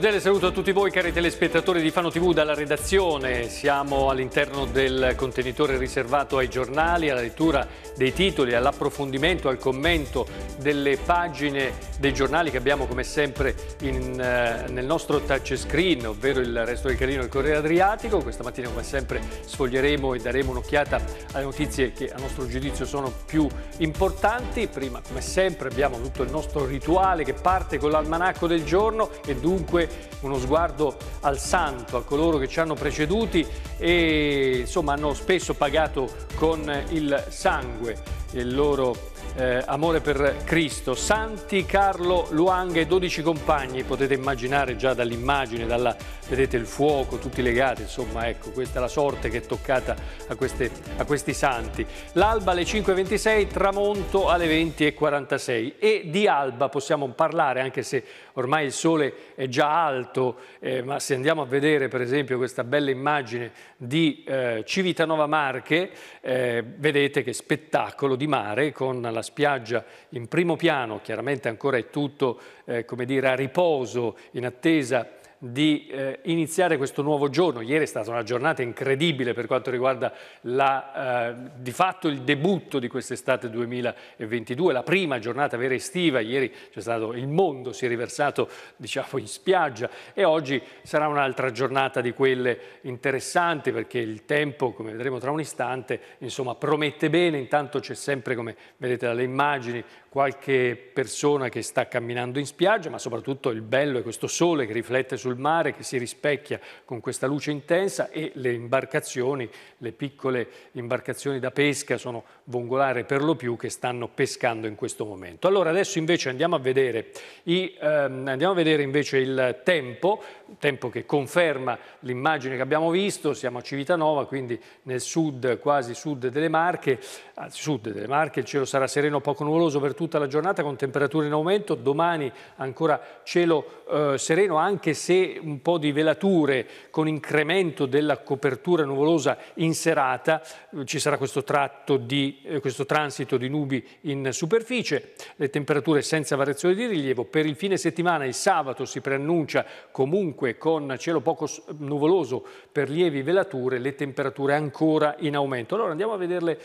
cordiale saluto a tutti voi cari telespettatori di Fano TV dalla redazione. Siamo all'interno del contenitore riservato ai giornali, alla lettura dei titoli, all'approfondimento, al commento delle pagine dei giornali che abbiamo come sempre in, eh, nel nostro touchscreen, ovvero il resto del carino del Corriere Adriatico. Questa mattina come sempre sfoglieremo e daremo un'occhiata alle notizie che a nostro giudizio sono più importanti. Prima come sempre abbiamo tutto il nostro rituale che parte con l'almanacco del giorno e dunque uno sguardo al santo, a coloro che ci hanno preceduti e insomma hanno spesso pagato con il sangue il loro eh, Amore per Cristo, Santi, Carlo, Luanga e 12 compagni, potete immaginare già dall'immagine, dalla, vedete il fuoco, tutti legati, insomma ecco, questa è la sorte che è toccata a, queste, a questi santi. L'alba alle 5.26, tramonto alle 20.46 e di alba possiamo parlare anche se ormai il sole è già alto, eh, ma se andiamo a vedere per esempio questa bella immagine di eh, Civitanova Marche, eh, vedete che spettacolo di mare con la spiaggia in primo piano, chiaramente ancora è tutto eh, dire, a riposo in attesa di eh, iniziare questo nuovo giorno. Ieri è stata una giornata incredibile per quanto riguarda la, eh, di fatto il debutto di quest'estate 2022, la prima giornata vera estiva. Ieri c'è stato il mondo, si è riversato diciamo, in spiaggia e oggi sarà un'altra giornata di quelle interessanti perché il tempo, come vedremo tra un istante, insomma, promette bene. Intanto c'è sempre, come vedete dalle immagini, qualche persona che sta camminando in spiaggia, ma soprattutto il bello è questo sole che riflette sul mare, che si rispecchia con questa luce intensa e le imbarcazioni, le piccole imbarcazioni da pesca sono vongolare per lo più che stanno pescando in questo momento. Allora adesso invece andiamo a vedere, i, ehm, andiamo a vedere invece il tempo, tempo che conferma l'immagine che abbiamo visto, siamo a Civitanova, quindi nel sud, quasi sud delle Marche, al ah, sud delle Marche il cielo sarà sereno poco nuvoloso per tutta la giornata con temperature in aumento, domani ancora cielo eh, sereno anche se un po' di velature con incremento della copertura nuvolosa in serata, ci sarà questo, tratto di, eh, questo transito di nubi in superficie, le temperature senza variazioni di rilievo, per il fine settimana il sabato si preannuncia comunque con cielo poco nuvoloso per lievi velature, le temperature ancora in aumento. Allora andiamo a vederle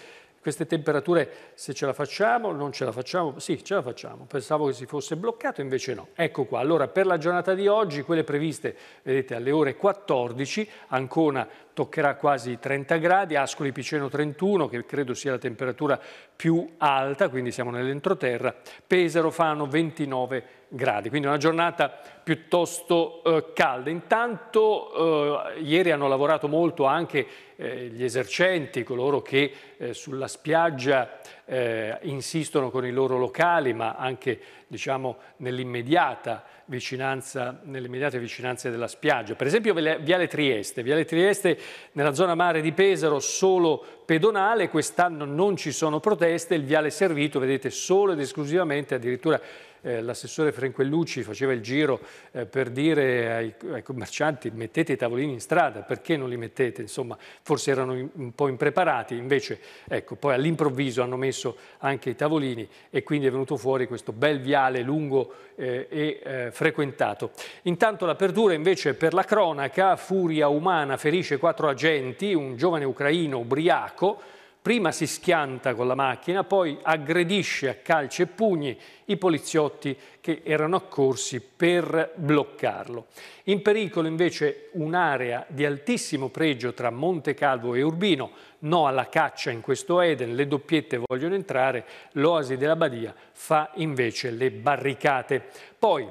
queste temperature, se ce la facciamo, non ce la facciamo, sì, ce la facciamo. Pensavo che si fosse bloccato, invece no. Ecco qua, allora per la giornata di oggi, quelle previste, vedete, alle ore 14, Ancona toccherà quasi 30 gradi, Ascoli Piceno 31 che credo sia la temperatura più alta, quindi siamo nell'entroterra, Pesaro Fano 29 gradi, quindi una giornata piuttosto eh, calda. Intanto eh, ieri hanno lavorato molto anche eh, gli esercenti, coloro che eh, sulla spiaggia eh, insistono con i loro locali, ma anche diciamo, nell'immediata vicinanza, nell'immediata vicinanza della spiaggia. Per esempio Viale Trieste, Viale Trieste nella zona mare di Pesaro solo pedonale, quest'anno non ci sono proteste, il Viale Servito vedete solo ed esclusivamente addirittura eh, l'assessore Franquellucci faceva il giro eh, per dire ai, ai, commercianti mettete i tavolini in strada, perché non li mettete? Insomma, forse erano in, un po' impreparati, invece ecco, poi all'improvviso hanno messo anche i tavolini e quindi è venuto fuori questo bel viale lungo eh, e eh, frequentato. Intanto l'apertura invece per la cronaca, furia umana ferisce quattro agenti, un giovane ucraino ubriaco, prima si schianta con la macchina, poi aggredisce a calci e pugni i poliziotti che erano accorsi per bloccarlo. In pericolo invece un'area di altissimo pregio tra Monte Calvo e Urbino, no alla caccia in questo Eden, le doppiette vogliono entrare, l'oasi della Badia fa invece le barricate. Poi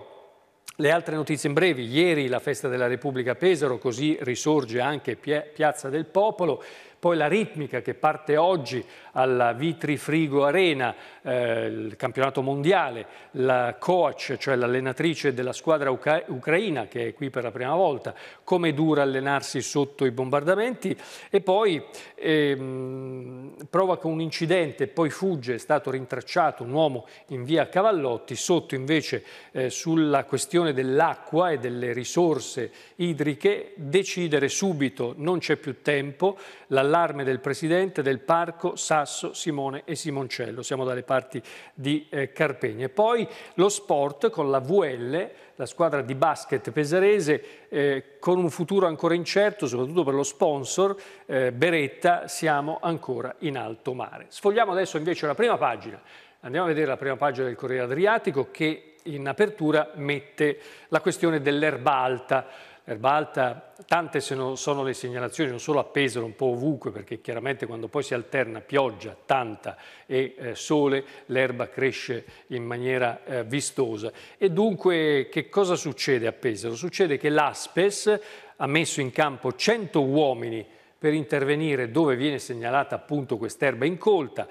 le altre notizie in brevi, ieri la festa della Repubblica Pesaro, così risorge anche Piazza del Popolo, poi la ritmica che parte oggi alla Vitri Frigo Arena, eh, il campionato mondiale, la coach, cioè l'allenatrice della squadra uca ucraina che è qui per la prima volta, come dura allenarsi sotto i bombardamenti e poi ehm, provoca un incidente, poi fugge, è stato rintracciato un uomo in via Cavallotti, sotto invece eh, sulla questione dell'acqua e delle risorse idriche, decidere subito, non c'è più tempo, la all'allarme del presidente del parco Sasso, Simone e Simoncello. Siamo dalle parti di eh, Carpegna. E poi lo sport con la VL, la squadra di basket pesarese, eh, con un futuro ancora incerto, soprattutto per lo sponsor eh, Beretta, siamo ancora in alto mare. Sfogliamo adesso invece la prima pagina. Andiamo a vedere la prima pagina del Corriere Adriatico che in apertura mette la questione dell'erba alta. L'erba alta, tante sono le segnalazioni, non solo a Pesaro, un po' ovunque, perché chiaramente quando poi si alterna pioggia, tanta e eh, sole, l'erba cresce in maniera eh, vistosa. E dunque che cosa succede a Pesaro? Succede che l'Aspes ha messo in campo 100 uomini per intervenire dove viene segnalata appunto quest'erba incolta,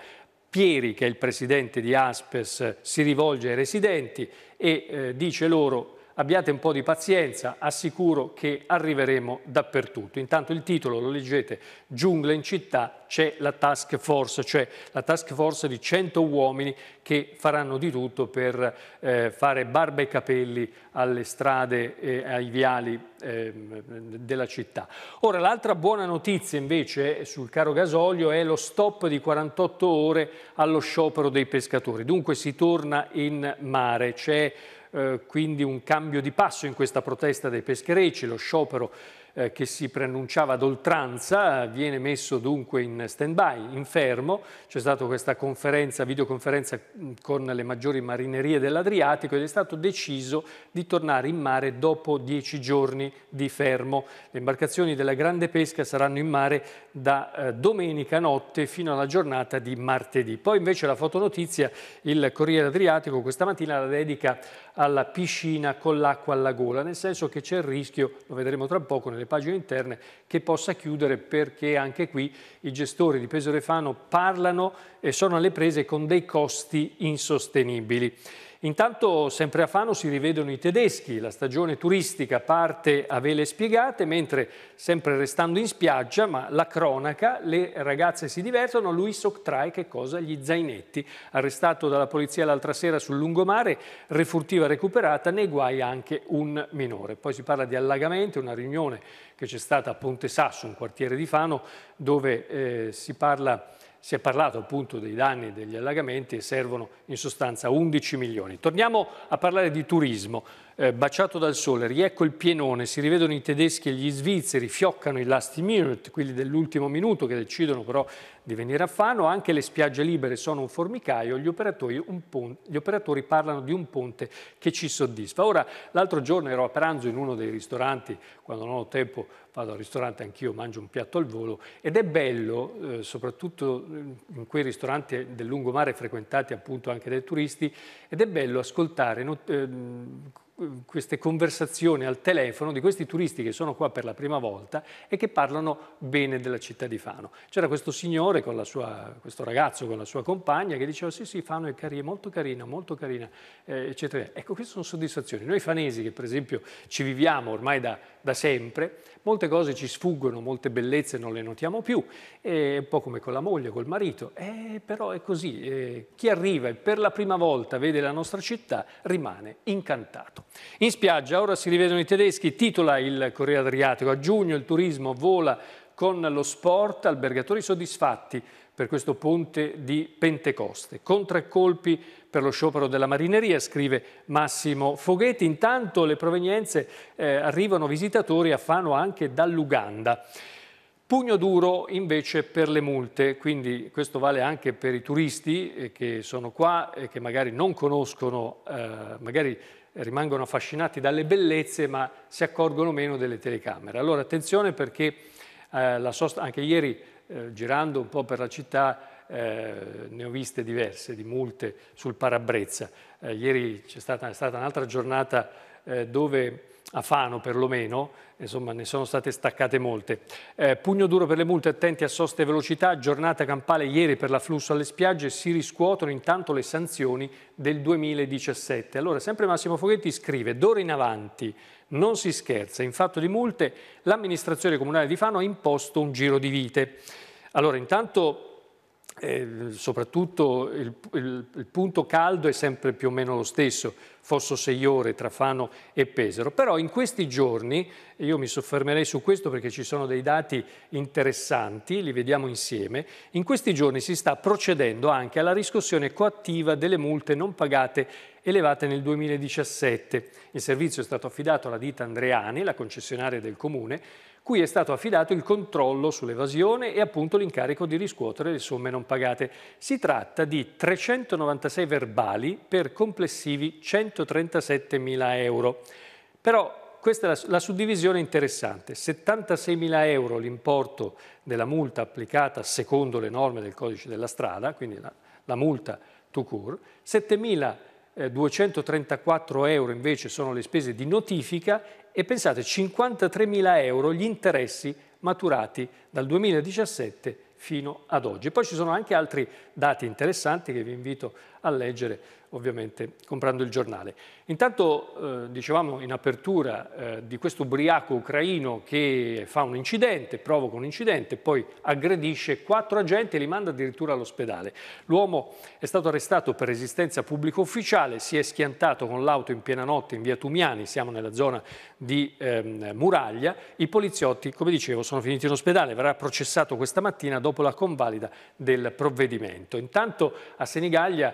Pieri, che è il presidente di Aspes, si rivolge ai residenti e eh, dice loro abbiate un po' di pazienza, assicuro che arriveremo dappertutto. Intanto il titolo lo leggete, Giungla in città c'è la task force, cioè la task force di 100 uomini che faranno di tutto per eh, fare barba e capelli alle strade e ai viali eh, della città. Ora l'altra buona notizia invece eh, sul caro gasolio è lo stop di 48 ore allo sciopero dei pescatori. Dunque si torna in mare, c'è eh, quindi un cambio di passo in questa protesta dei pescherecci, lo sciopero eh, che si preannunciava ad oltranza viene messo dunque in stand-by, in fermo, c'è stata questa conferenza, videoconferenza mm, con le maggiori marinerie dell'Adriatico ed è stato deciso di tornare in mare dopo dieci giorni di fermo. Le imbarcazioni della grande pesca saranno in mare da eh, domenica notte fino alla giornata di martedì. Poi invece la fotonotizia, il Corriere Adriatico questa mattina la dedica alla piscina con l'acqua alla gola, nel senso che c'è il rischio, lo vedremo tra poco nelle pagine interne, che possa chiudere perché anche qui i gestori di Pesorefano parlano e sono alle prese con dei costi insostenibili. Intanto sempre a Fano si rivedono i tedeschi, la stagione turistica parte a vele spiegate, mentre sempre restando in spiaggia, ma la cronaca, le ragazze si divertono, lui sottrae che cosa? Gli zainetti. Arrestato dalla polizia l'altra sera sul lungomare, refurtiva recuperata, nei guai anche un minore. Poi si parla di allagamento, una riunione che c'è stata a Ponte Sasso, un quartiere di Fano, dove eh, si parla si è parlato appunto dei danni degli allagamenti e servono in sostanza 11 milioni. Torniamo a parlare di turismo eh, baciato dal sole, riecco il pienone, si rivedono i tedeschi e gli svizzeri, fioccano i last minute, quelli dell'ultimo minuto che decidono però di venire a Fano, anche le spiagge libere sono un formicaio, gli operatori, un ponte, gli operatori parlano di un ponte che ci soddisfa. Ora, l'altro giorno ero a pranzo in uno dei ristoranti, quando non ho tempo vado al ristorante anch'io, mangio un piatto al volo ed è bello, eh, soprattutto in quei ristoranti del lungomare frequentati appunto anche dai turisti, ed è bello ascoltare... Eh, queste conversazioni al telefono di questi turisti che sono qua per la prima volta e che parlano bene della città di Fano. C'era questo signore, con la sua, questo ragazzo con la sua compagna che diceva sì sì Fano è, carina, molto carina, molto carina, eh, eccetera. Ecco, queste sono soddisfazioni. Noi fanesi che per esempio ci viviamo ormai da, da sempre, molte cose ci sfuggono, molte bellezze non le notiamo più, è eh, un po' come con la moglie, col marito, eh, però è così, eh, chi arriva e per la prima volta vede la nostra città rimane incantato. In spiaggia ora si rivedono i tedeschi, titola il Corriere Adriatico. A giugno il turismo vola con lo sport, albergatori soddisfatti per questo ponte di Pentecoste. Contraccolpi per lo sciopero della marineria, scrive Massimo Foghetti. Intanto le provenienze eh, arrivano visitatori a Fano anche dall'Uganda. Pugno duro invece per le multe, quindi questo vale anche per i turisti eh, che sono qua e eh, che magari non conoscono, eh, magari rimangono affascinati dalle bellezze ma si accorgono meno delle telecamere. Allora attenzione perché eh, sosta, anche ieri eh, girando un po' per la città eh, ne ho viste diverse di multe sul parabrezza. Eh, ieri c'è stata, stata, un'altra giornata eh, dove a Fano perlomeno, insomma ne sono state staccate molte. Eh, pugno duro per le multe, attenti a soste e velocità, giornata campale ieri per l'afflusso alle spiagge, si riscuotono intanto le sanzioni del 2017. Allora, sempre Massimo Foghetti scrive, d'ora in avanti non si scherza, in fatto di multe l'amministrazione comunale di Fano ha imposto un giro di vite. Allora, intanto soprattutto il, il, il, punto caldo è sempre più o meno lo stesso, Fosso tra Fano e Pesaro. Però in questi giorni, io mi soffermerei su questo perché ci sono dei dati interessanti, li vediamo insieme, in questi giorni si sta procedendo anche alla riscossione coattiva delle multe non pagate elevate nel 2017. Il servizio è stato affidato alla ditta Andreani, la concessionaria del comune, cui è stato affidato il controllo sull'evasione e appunto l'incarico di riscuotere le somme non pagate. Si tratta di 396 verbali per complessivi 137 mila euro. Però questa è la, la suddivisione interessante. 76.000 euro l'importo della multa applicata secondo le norme del codice della strada, quindi la, la multa to cure, 7.000 234 eh, euro invece sono le spese di notifica e pensate 53.000 euro gli interessi maturati dal 2017 fino ad oggi. Poi ci sono anche altri dati interessanti che vi invito a leggere, ovviamente comprando il giornale. Intanto eh, dicevamo in apertura eh, di questo ubriaco ucraino che fa un incidente, provoca un incidente, poi aggredisce quattro agenti e li manda addirittura all'ospedale. L'uomo è stato arrestato per resistenza pubblico ufficiale, si è schiantato con l'auto in piena notte in via Tumiani, siamo nella zona di ehm, Muraglia. I poliziotti, come dicevo, sono finiti in ospedale, verrà processato questa mattina dopo la convalida del provvedimento. Intanto a Senigallia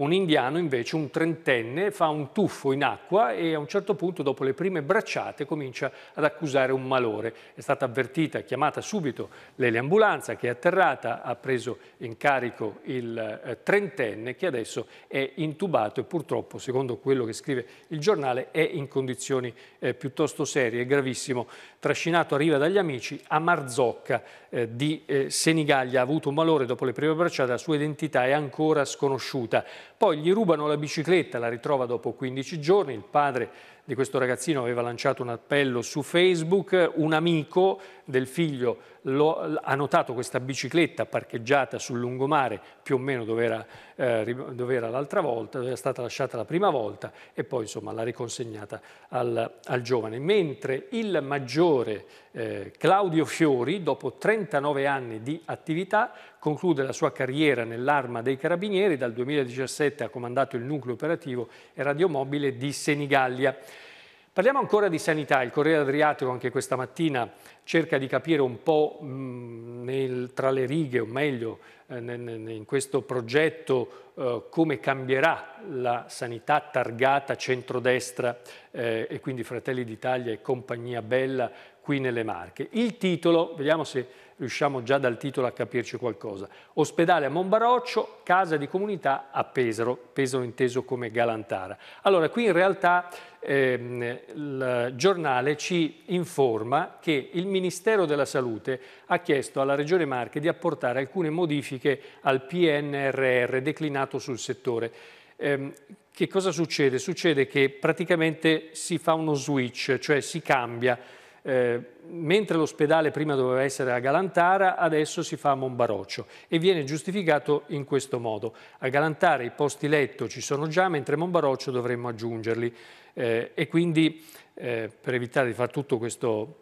Un indiano invece, un trentenne, fa un tuffo in acqua e a un certo punto, dopo le prime bracciate, comincia ad accusare un malore. È stata avvertita, chiamata subito l'eleambulanza che è atterrata, ha preso in carico il eh, trentenne che adesso è intubato e purtroppo, secondo quello che scrive il giornale, è in condizioni eh, piuttosto serie, gravissimo. Trascinato a riva dagli amici a Marzocca eh, di eh, Senigallia, ha avuto un malore dopo le prime bracciate, la sua identità è ancora sconosciuta. Poi gli rubano la bicicletta, la ritrova dopo 15 giorni, il padre di questo ragazzino aveva lanciato un appello su Facebook, un amico del figlio lo, ha notato questa bicicletta parcheggiata sul lungomare più o meno dove era, eh, dove era l'altra volta, dove era stata lasciata la prima volta e poi insomma l'ha riconsegnata al, al, giovane. Mentre il maggiore eh, Claudio Fiori, dopo 39 anni di attività, conclude la sua carriera nell'arma dei carabinieri, dal 2017 ha comandato il nucleo operativo e radiomobile di Senigallia. Parliamo ancora di sanità, il Corriere Adriatico anche questa mattina cerca di capire un po' mm, nel, tra le righe, o meglio eh, in questo progetto eh, come cambierà la sanità targata centrodestra eh, e quindi Fratelli d'Italia e compagnia bella qui nelle Marche. Il titolo, vediamo se riusciamo già dal titolo a capirci qualcosa. Ospedale a Monbaroccio, casa di comunità a Pesaro, Pesaro inteso come Galantara. Allora, qui in realtà ehm, il giornale ci informa che il Ministero della Salute ha chiesto alla Regione Marche di apportare alcune modifiche al PNRR declinato sul settore. Ehm, che cosa succede? Succede che praticamente si fa uno switch, cioè si cambia eh, mentre l'ospedale prima doveva essere a Galantara, adesso si fa a Monbaroccio e viene giustificato in questo modo. A Galantara i posti letto ci sono già, mentre a Monbaroccio dovremmo aggiungerli eh, e quindi eh, per evitare di fare tutto questo,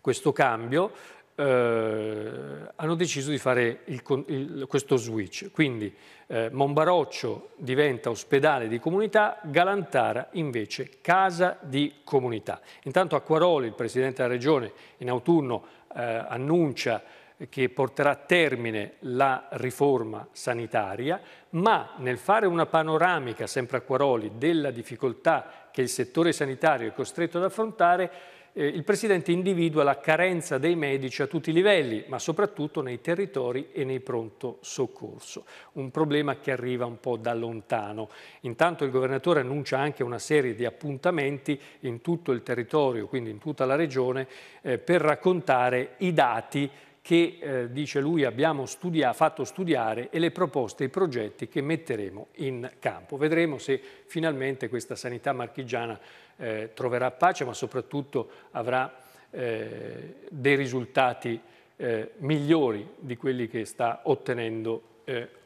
questo cambio eh, hanno deciso di fare il, il, questo switch. Quindi eh, Monbaroccio diventa ospedale di comunità, Galantara invece casa di comunità. Intanto Acquaroli, il Presidente della Regione, in autunno eh, annuncia che porterà a termine la riforma sanitaria, ma nel fare una panoramica, sempre a Quaroli, della difficoltà che il settore sanitario è costretto ad affrontare, eh, il Presidente individua la carenza dei medici a tutti i livelli, ma soprattutto nei territori e nei pronto soccorso. Un problema che arriva un po' da lontano. Intanto il Governatore annuncia anche una serie di appuntamenti in tutto il territorio, quindi in tutta la Regione, eh, per raccontare i dati che, eh, dice lui, abbiamo studia fatto studiare e le proposte e i progetti che metteremo in campo. Vedremo se finalmente questa sanità marchigiana eh, troverà pace, ma soprattutto avrà eh, dei risultati eh, migliori di quelli che sta ottenendo eh,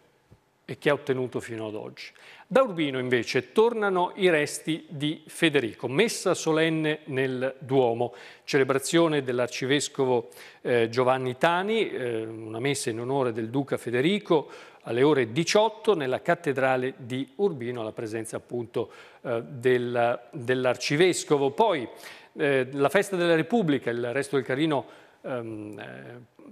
e che ha ottenuto fino ad oggi. Da Urbino invece tornano i resti di Federico, messa solenne nel Duomo, celebrazione dell'arcivescovo eh, Giovanni Tani, eh, una messa in onore del duca Federico, alle ore 18 nella cattedrale di Urbino, alla presenza appunto eh, del, dell'arcivescovo. Poi eh, la festa della Repubblica, il resto del Carino ehm, eh,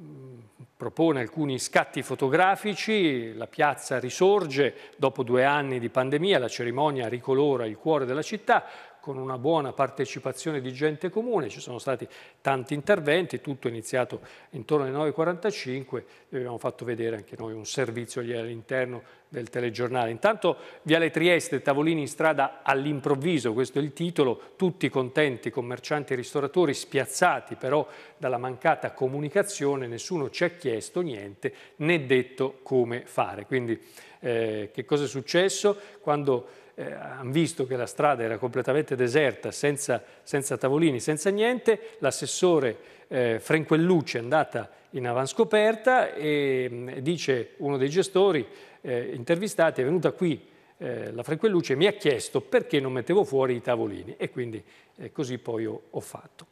propone alcuni scatti fotografici, la piazza risorge dopo due anni di pandemia, la cerimonia ricolora il cuore della città, con una buona partecipazione di gente comune, ci sono stati tanti interventi, tutto è iniziato intorno alle 9.45, e abbiamo fatto vedere anche noi un servizio all'interno del telegiornale. Intanto Viale Trieste, tavolini in strada all'improvviso, questo è il titolo, tutti contenti, commercianti e ristoratori spiazzati però dalla mancata comunicazione, nessuno ci ha chiesto niente né detto come fare. Quindi eh, che cosa è successo? Quando eh, hanno visto che la strada era completamente deserta, senza, senza tavolini, senza niente, l'assessore eh, Frenquellucci è andata in avanscoperta e mh, mm, dice uno dei gestori eh, intervistati è venuta qui eh, la Frenquellucci e mi ha chiesto perché non mettevo fuori i tavolini e quindi eh, così poi ho, ho fatto.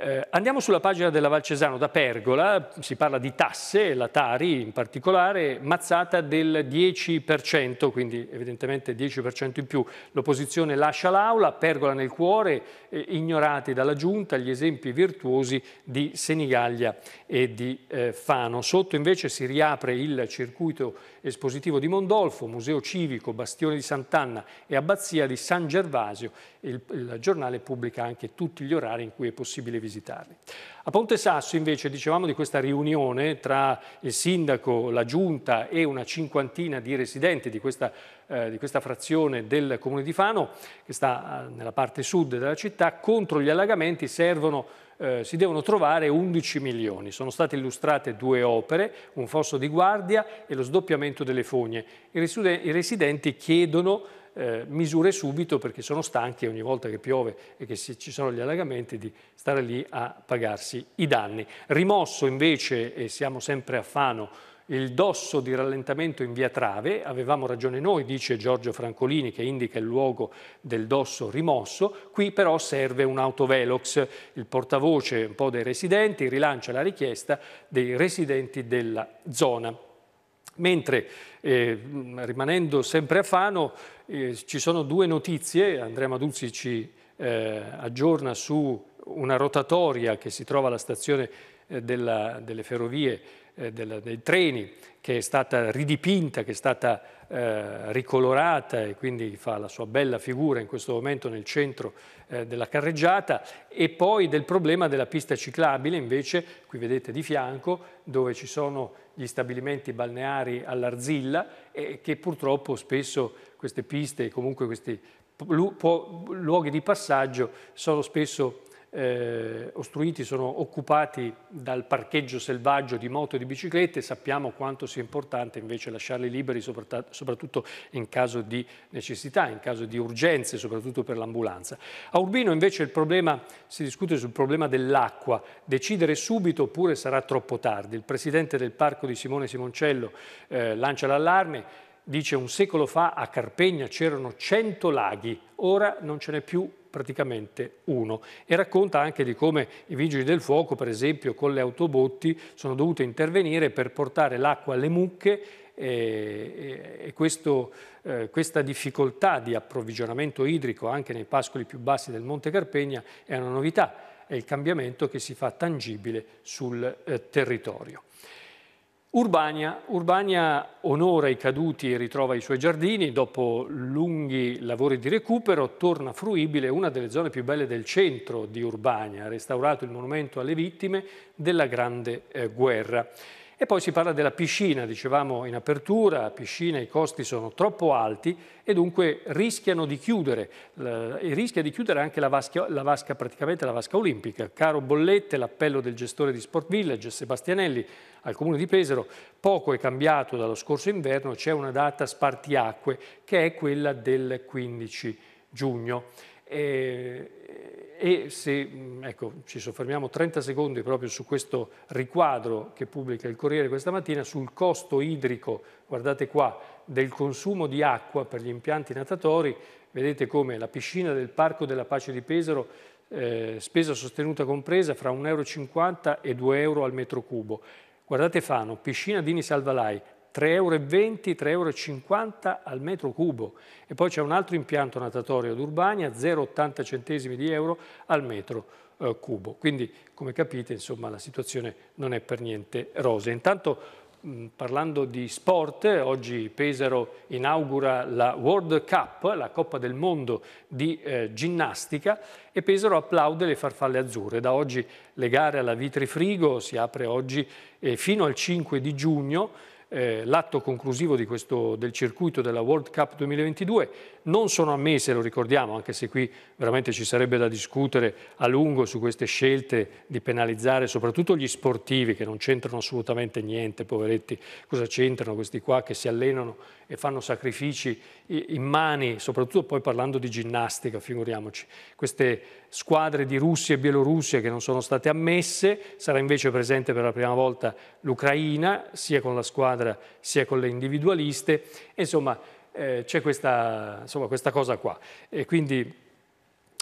Eh, andiamo sulla pagina della Valcesano da Pergola, si parla di tasse, la Tari in particolare, mazzata del 10%, quindi evidentemente 10% in più. L'opposizione lascia l'aula, Pergola nel cuore, eh, ignorati dalla Giunta gli esempi virtuosi di Senigallia e di eh, Fano. Sotto invece si riapre il circuito espositivo di Mondolfo, Museo Civico, Bastione di Sant'Anna e Abbazia di San Gervasio. Il, il giornale pubblica anche tutti gli orari in cui è possibile visitare visitarli. A Ponte Sasso invece dicevamo di questa riunione tra il sindaco, la giunta e una cinquantina di residenti di questa, eh, di questa frazione del comune di Fano che sta eh, nella parte sud della città contro gli allagamenti servono eh, si devono trovare 11 milioni. Sono state illustrate due opere, un fosso di guardia e lo sdoppiamento delle fogne. I, residenti chiedono eh, misure subito perché sono stanchi ogni volta che piove e che ci sono gli allagamenti di stare lì a pagarsi i danni. Rimosso invece, e siamo sempre a Fano, il dosso di rallentamento in via Trave, avevamo ragione noi, dice Giorgio Francolini che indica il luogo del dosso rimosso, qui però serve un autovelox, il portavoce un po' dei residenti rilancia la richiesta dei residenti della zona. Mentre, eh, rimanendo sempre a Fano, eh, ci sono due notizie, Andrea Maduzzi ci eh, aggiorna su una rotatoria che si trova alla stazione eh, della, delle ferrovie eh, del, dei treni che è stata ridipinta, che è stata eh, ricolorata e quindi fa la sua bella figura in questo momento nel centro eh, della carreggiata e poi del problema della pista ciclabile invece, qui vedete di fianco, dove ci sono gli stabilimenti balneari all'Arzilla e che purtroppo spesso queste piste e comunque questi luoghi di passaggio sono spesso eh, ostruiti sono occupati dal parcheggio selvaggio di moto e di biciclette, sappiamo quanto sia importante invece lasciarli liberi soprattutto in caso di necessità, in caso di urgenze, soprattutto per l'ambulanza. A Urbino invece il problema, si discute sul problema dell'acqua, decidere subito oppure sarà troppo tardi. Il presidente del parco di Simone Simoncello eh, lancia l'allarme, dice un secolo fa a Carpegna c'erano 100 laghi, ora non ce n'è più praticamente uno. E racconta anche di come i vigili del fuoco, per esempio, con le autobotti sono dovute intervenire per portare l'acqua alle mucche eh, eh, e, questo, eh, questa difficoltà di approvvigionamento idrico anche nei pascoli più bassi del Monte Carpegna è una novità, è il cambiamento che si fa tangibile sul eh, territorio. Urbania. Urbania, onora i caduti e ritrova i suoi giardini, dopo lunghi lavori di recupero torna fruibile una delle zone più belle del centro di Urbania, restaurato il monumento alle vittime della Grande eh, Guerra. E poi si parla della piscina, dicevamo in apertura, piscina i costi sono troppo alti e dunque rischiano di chiudere, e rischia di chiudere anche la vasca, la vasca, praticamente la vasca olimpica. Caro Bollette, l'appello del gestore di Sport Village, Sebastianelli, al Comune di Pesaro, poco è cambiato dallo scorso inverno, c'è una data spartiacque che è quella del 15 giugno. E e se mm, ecco, ci soffermiamo 30 secondi proprio su questo riquadro che pubblica il Corriere questa mattina sul costo idrico, guardate qua, del consumo di acqua per gli impianti natatori, vedete come la piscina del Parco della Pace di Pesaro, eh, spesa sostenuta compresa, fra 1,50 euro e 2 euro al metro cubo. Guardate Fano, piscina Dini Salvalai, 3,20 euro, 3,50 euro al metro cubo. E poi c'è un altro impianto natatorio ad Urbania, 0,80 centesimi di euro al metro eh, cubo. Quindi, come capite, insomma, la situazione non è per niente rosa. Intanto parlando di sport, oggi Pesaro inaugura la World Cup, la Coppa del Mondo di eh, ginnastica e Pesaro applaude le farfalle azzurre. Da oggi le gare alla Vitrifrigo si apre oggi eh, fino al 5 di giugno eh, l'atto conclusivo questo, del circuito della World Cup 2022. Non sono ammesse, lo ricordiamo, anche se qui veramente ci sarebbe da discutere a lungo su queste scelte di penalizzare soprattutto gli sportivi che non c'entrano assolutamente niente, poveretti, cosa c'entrano questi qua che si allenano e fanno sacrifici in mani, soprattutto poi parlando di ginnastica, figuriamoci. Queste squadre di Russia e Bielorussia che non sono state ammesse, sarà invece presente per la prima volta l'Ucraina, sia con la squadra sia con le individualiste, insomma eh, c'è questa, questa, cosa qua. E quindi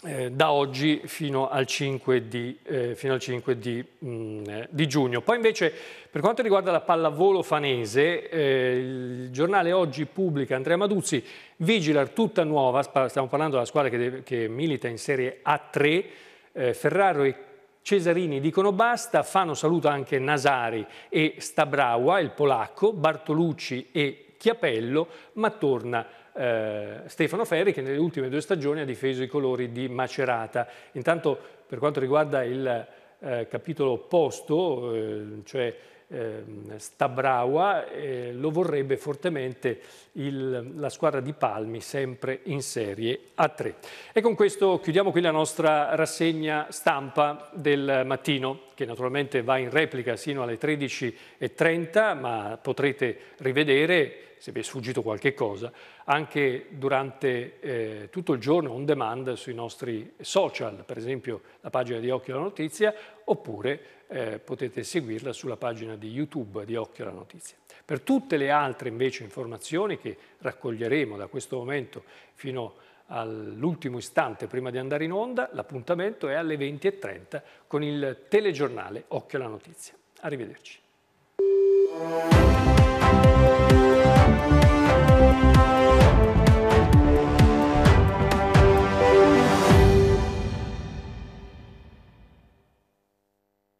eh, da oggi fino al 5, di, eh, fino al 5 di, mh, mm, eh, di, giugno. Poi invece per quanto riguarda la pallavolo fanese, eh, il giornale oggi pubblica Andrea Maduzzi, Vigilar tutta nuova, stiamo parlando della squadra che, che milita in Serie A3, eh, Ferraro e Cesarini dicono basta, fanno saluto anche Nasari e Stabraua, il polacco, Bartolucci e Chiapello, ma torna eh, Stefano Ferri che nelle ultime due stagioni ha difeso i colori di Macerata. Intanto per quanto riguarda il eh, capitolo opposto, eh, cioè Ehm, Stabraua, lo vorrebbe fortemente il, la squadra di Palmi, sempre in Serie A3. E con questo chiudiamo qui la nostra rassegna stampa del mattino, che naturalmente va in replica sino alle 13.30, ma potrete rivedere se vi è sfuggito qualche cosa, anche durante eh, tutto il giorno on demand sui nostri social, per esempio la pagina di Occhio alla Notizia, oppure eh, potete seguirla sulla pagina di YouTube di Occhio alla Notizia. Per tutte le altre invece informazioni che raccoglieremo da questo momento fino all'ultimo istante prima di andare in onda, l'appuntamento è alle 20.30 con il telegiornale Occhio alla Notizia. Arrivederci.